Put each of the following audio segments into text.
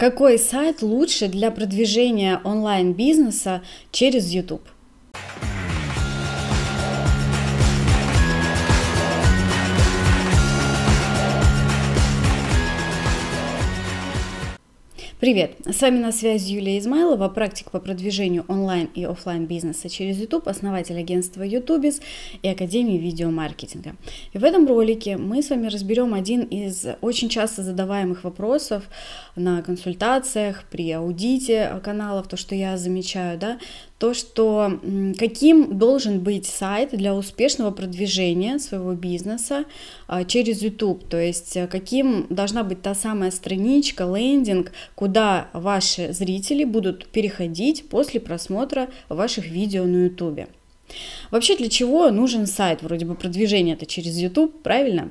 Какой сайт лучше для продвижения онлайн-бизнеса через YouTube? Привет! С вами на связи Юлия Измайлова, практик по продвижению онлайн и офлайн бизнеса через YouTube, основатель агентства YouTubis и Академии видеомаркетинга. И в этом ролике мы с вами разберем один из очень часто задаваемых вопросов на консультациях, при аудите каналов, то, что я замечаю, да, то, что каким должен быть сайт для успешного продвижения своего бизнеса а, через YouTube, то есть э, каким должна быть та самая страничка, лендинг, куда ваши зрители будут переходить после просмотра ваших видео на YouTube. Вообще для чего нужен сайт? Вроде бы продвижение это через YouTube, правильно?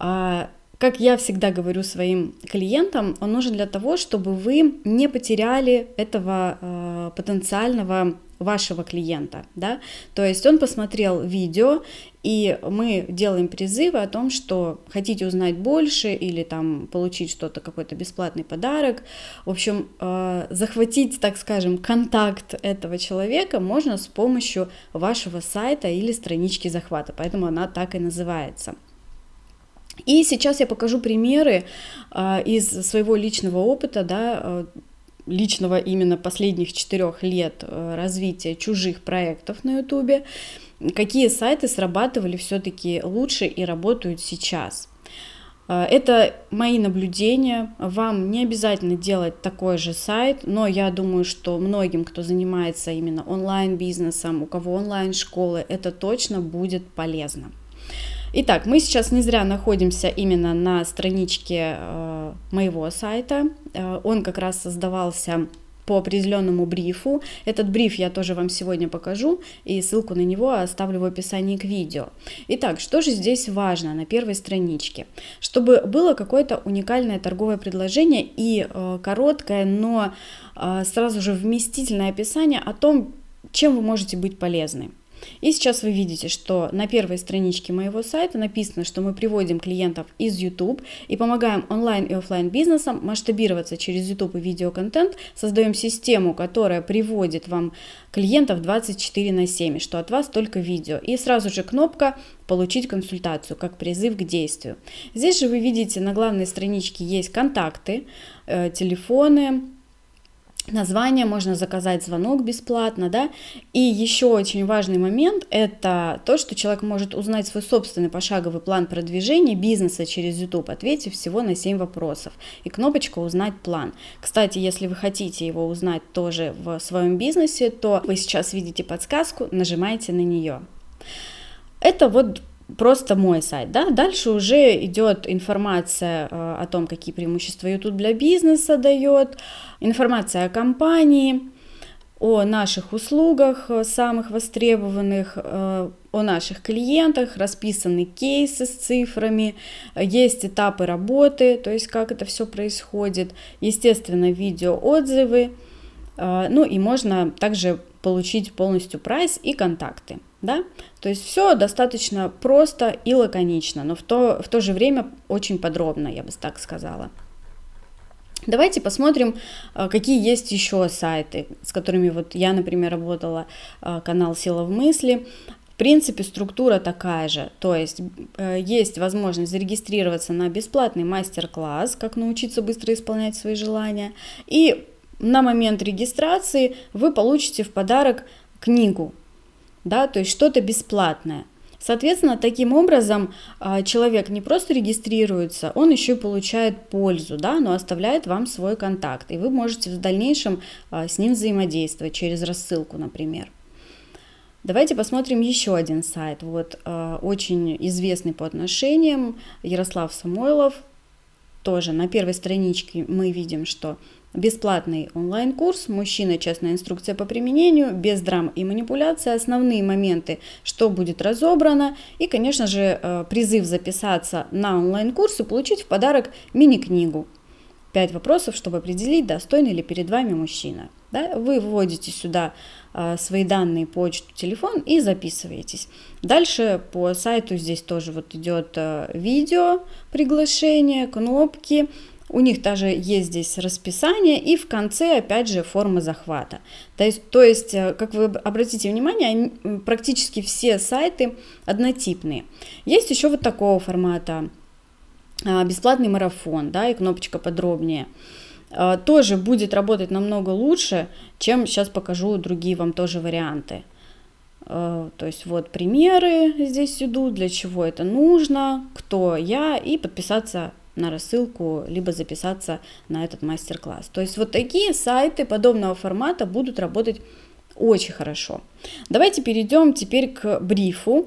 А, как я всегда говорю своим клиентам, он нужен для того, чтобы вы не потеряли этого а, потенциального вашего клиента, да, то есть он посмотрел видео, и мы делаем призывы о том, что хотите узнать больше или там получить что-то, какой-то бесплатный подарок, в общем, э, захватить, так скажем, контакт этого человека можно с помощью вашего сайта или странички захвата, поэтому она так и называется. И сейчас я покажу примеры э, из своего личного опыта, да, э, личного именно последних четырех лет э, развития чужих проектов на Ютубе, какие сайты срабатывали все-таки лучше и работают сейчас. Э, это мои наблюдения. Вам не обязательно делать такой же сайт, но я думаю, что многим, кто занимается именно онлайн-бизнесом, у кого онлайн-школы, это точно будет полезно. Итак, мы сейчас не зря находимся именно на страничке э, моего сайта. Э, он как раз создавался по определенному брифу. Этот бриф я тоже вам сегодня покажу, и ссылку на него оставлю в описании к видео. Итак, что же здесь важно на первой страничке? Чтобы было какое-то уникальное торговое предложение и э, короткое, но э, сразу же вместительное описание о том, чем вы можете быть полезны. И сейчас вы видите, что на первой страничке моего сайта написано, что мы приводим клиентов из YouTube и помогаем онлайн и офлайн бизнесам масштабироваться через YouTube и видеоконтент, создаем систему, которая приводит вам клиентов 24 на 7, что от вас только видео. И сразу же кнопка «Получить консультацию» как призыв к действию. Здесь же вы видите на главной страничке есть контакты, э, телефоны, название, можно заказать звонок бесплатно, да. И еще очень важный момент – это то, что человек может узнать свой собственный пошаговый план продвижения бизнеса через YouTube, ответив всего на 7 вопросов. И кнопочка «Узнать план». Кстати, если вы хотите его узнать тоже в своем бизнесе, то вы сейчас видите подсказку, нажимаете на нее. Это вот просто мой сайт, да, дальше уже идет информация э, о том, какие преимущества YouTube для бизнеса дает, информация о компании, о наших услугах, э, самых востребованных, э, о наших клиентах, расписаны кейсы с цифрами, есть этапы работы, то есть как это все происходит, естественно, видео отзывы, ну и можно также получить полностью прайс и контакты да? То есть все достаточно просто и лаконично, но в то, в то же время очень подробно, я бы так сказала. Давайте посмотрим, а, какие есть еще сайты, с которыми вот я, например, работала, а, канал «Сила в мысли». В принципе, структура такая же, то есть э, есть возможность зарегистрироваться на бесплатный мастер-класс, как научиться быстро исполнять свои желания, и на момент регистрации вы получите в подарок книгу да, то есть что-то бесплатное. Соответственно, таким образом а, человек не просто регистрируется, он еще и получает пользу, да, но оставляет вам свой контакт, и вы можете в дальнейшем а, с ним взаимодействовать через рассылку, например. Давайте посмотрим еще один сайт, вот а, очень известный по отношениям, Ярослав Самойлов, тоже на первой страничке мы видим, что Бесплатный онлайн-курс «Мужчина. частная инструкция по применению», без драм и манипуляций, основные моменты, что будет разобрано и, конечно же, э, призыв записаться на онлайн-курс и получить в подарок мини-книгу пять вопросов, чтобы определить, достойный ли перед вами мужчина». Да? Вы вводите сюда э, свои данные, почту, телефон и записываетесь. Дальше по сайту здесь тоже вот идет э, видео, приглашение, кнопки, у них даже есть здесь расписание и в конце, опять же, форма захвата. То есть, то есть э, как вы обратите внимание, практически все сайты однотипные. Есть еще вот такого формата а, бесплатный марафон, да, и кнопочка подробнее а, тоже будет работать намного лучше, чем сейчас покажу другие вам тоже варианты. А, то есть вот примеры здесь идут, для чего это нужно, кто я и подписаться на рассылку, либо записаться на этот мастер-класс. То есть вот такие сайты подобного формата будут работать очень хорошо. Давайте перейдем теперь к брифу.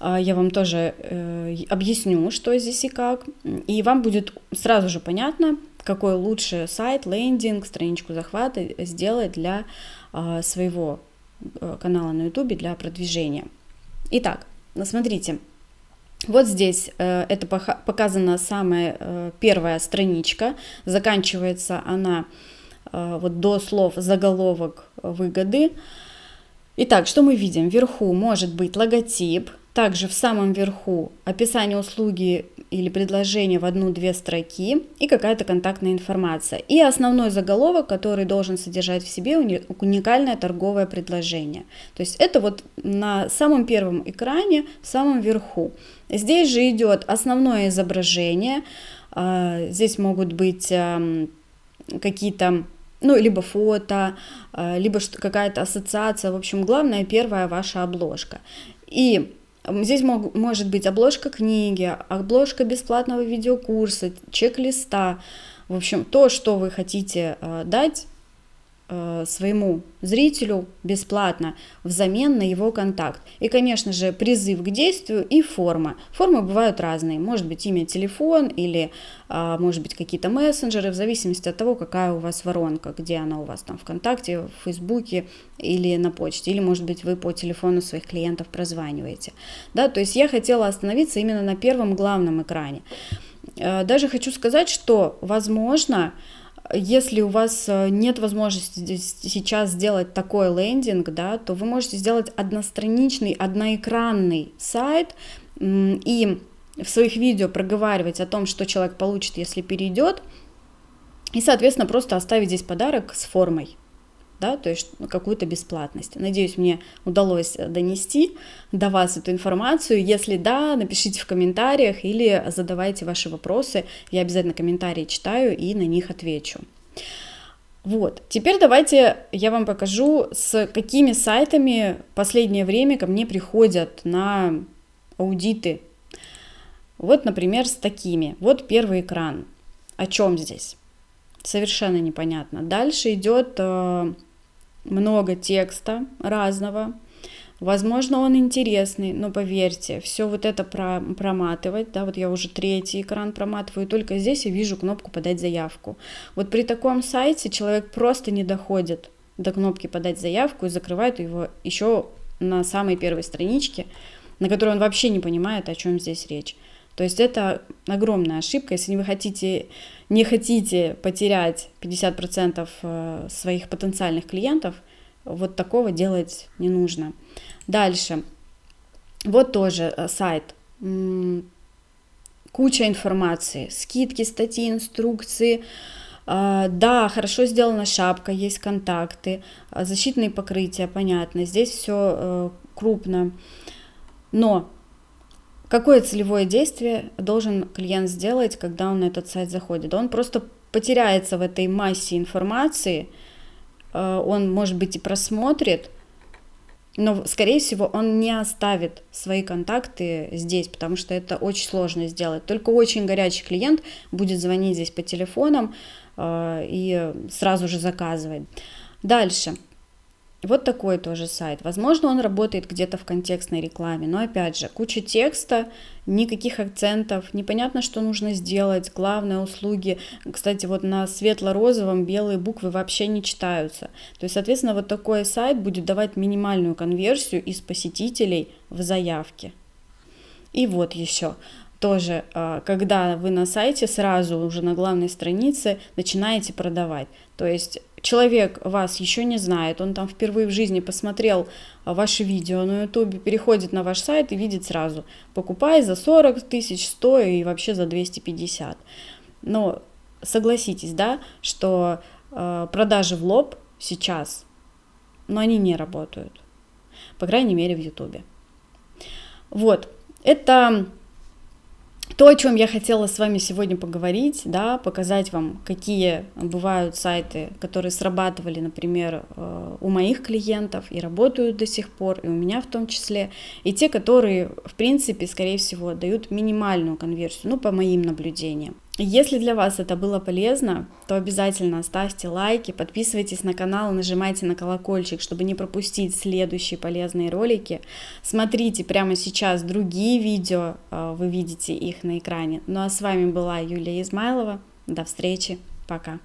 А, я вам тоже э, объясню, что здесь и как. И вам будет сразу же понятно, какой лучший сайт, лендинг, страничку захвата сделать для а, своего э, канала на YouTube для продвижения. Итак, смотрите, вот здесь э, это показана самая э, первая страничка. Заканчивается она э, вот до слов заголовок выгоды. Итак, что мы видим? Вверху может быть логотип, также в самом верху описание услуги или предложения в одну-две строки и какая-то контактная информация. И основной заголовок, который должен содержать в себе уникальное торговое предложение. То есть это вот на самом первом экране, в самом верху. Здесь же идет основное изображение. А, здесь могут быть какие-то ну, либо фото, а, либо какая-то ассоциация. В общем, главное, первая ваша обложка. И Здесь мог, может быть обложка книги, обложка бесплатного видеокурса, чек-листа. В общем, то, что вы хотите э, дать Э, своему зрителю бесплатно взамен на его контакт. И, конечно же, призыв к действию и форма. Формы бывают разные. Может быть имя, телефон или, а, может быть, какие-то мессенджеры, в зависимости от того, какая у вас воронка, где она у вас там ВКонтакте, в Фейсбуке или на почте. Или, может быть, вы по телефону своих клиентов прозваниваете. Да, то есть я хотела остановиться именно на первом главном экране. Э, даже хочу сказать, что, возможно, возможно, если у вас э, нет возможности сейчас сделать такой лендинг, да, то вы можете сделать одностраничный, одноэкранный сайт и в своих видео проговаривать о том, что человек получит, если перейдет, и, соответственно, просто оставить здесь подарок с формой да, то есть какую-то бесплатность. Надеюсь, мне удалось э, донести до вас эту информацию. Если да, напишите в комментариях или задавайте ваши вопросы. Я обязательно комментарии читаю и на них отвечу. Вот, теперь давайте я вам покажу, с какими сайтами в последнее время ко мне приходят на аудиты. Вот, например, с такими. Вот первый экран. О чем здесь? Совершенно непонятно. Дальше идет э, много текста разного. Возможно, он интересный, но поверьте, все вот это про проматывать, да, вот я уже третий экран проматываю, только здесь я вижу кнопку «Подать заявку». Вот при таком сайте человек просто не доходит до кнопки «Подать заявку» и закрывает его еще на самой первой страничке, на которой он вообще не понимает, о чем здесь речь. То есть это огромная ошибка, если вы хотите, не хотите потерять 50% э, своих потенциальных клиентов, вот такого делать не нужно. Дальше. Вот тоже э, сайт. Куча информации, скидки, статьи, инструкции, а, да, хорошо сделана шапка, есть контакты, защитные покрытия, понятно, здесь все э, крупно. Но Какое целевое действие должен клиент сделать, когда он на этот сайт заходит? Он просто потеряется в этой массе информации, э, он, может быть, и просмотрит, но, скорее всего, он не оставит свои контакты здесь, потому что это очень сложно сделать. Только очень горячий клиент будет звонить здесь по телефонам э, и сразу же заказывать. Дальше. Вот такой тоже сайт. Возможно, он работает где-то в контекстной рекламе, но опять же, куча текста, никаких акцентов, непонятно, что нужно сделать, главное, услуги. Кстати, вот на светло-розовом белые буквы вообще не читаются. То есть, соответственно, вот такой сайт будет давать минимальную конверсию из посетителей в заявке. И вот еще тоже, э, когда вы на сайте, сразу уже на главной странице начинаете продавать. То есть человек вас еще не знает, он там впервые в жизни посмотрел э, ваше видео на ютубе, переходит на ваш сайт и видит сразу, покупай за 40 тысяч, 100 и вообще за 250. Но согласитесь, да, что э, продажи в лоб сейчас, но они не работают, по крайней мере в ютубе. Вот, это то, о чем я хотела с вами сегодня поговорить, да, показать вам, какие бывают сайты, которые срабатывали, например, э, у моих клиентов и работают до сих пор, и у меня в том числе, и те, которые, в принципе, скорее всего, дают минимальную конверсию, ну, по моим наблюдениям. Если для вас это было полезно, то обязательно ставьте лайки, подписывайтесь на канал, нажимайте на колокольчик, чтобы не пропустить следующие полезные ролики. Смотрите прямо сейчас другие видео, а, вы видите их на экране. Ну а с вами была Юлия Измайлова. До встречи, пока!